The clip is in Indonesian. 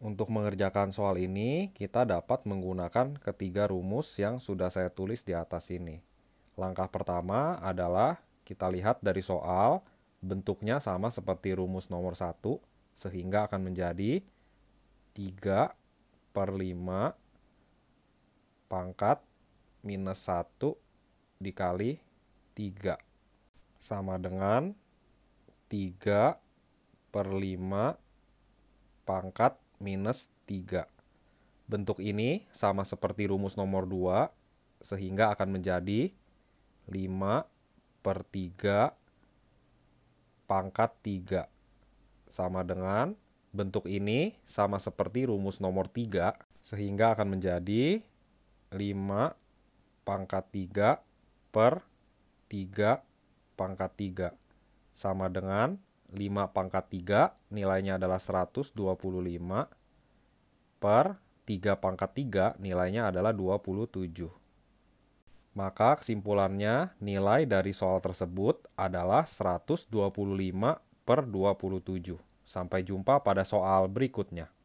Untuk mengerjakan soal ini, kita dapat menggunakan ketiga rumus yang sudah saya tulis di atas ini. Langkah pertama adalah kita lihat dari soal, bentuknya sama seperti rumus nomor 1, sehingga akan menjadi 3 per 5 pangkat minus 1 dikali 3. Sama dengan 3 per 5 pangkat minus 1 minus 3. Bentuk ini sama seperti rumus nomor 2, sehingga akan menjadi 5 per 3 pangkat 3. Sama dengan bentuk ini sama seperti rumus nomor 3, sehingga akan menjadi 5 pangkat 3 per 3 pangkat 3. Sama dengan 5 pangkat 3 nilainya adalah 125 per 3 pangkat 3 nilainya adalah 27. Maka kesimpulannya nilai dari soal tersebut adalah 125 per 27. Sampai jumpa pada soal berikutnya.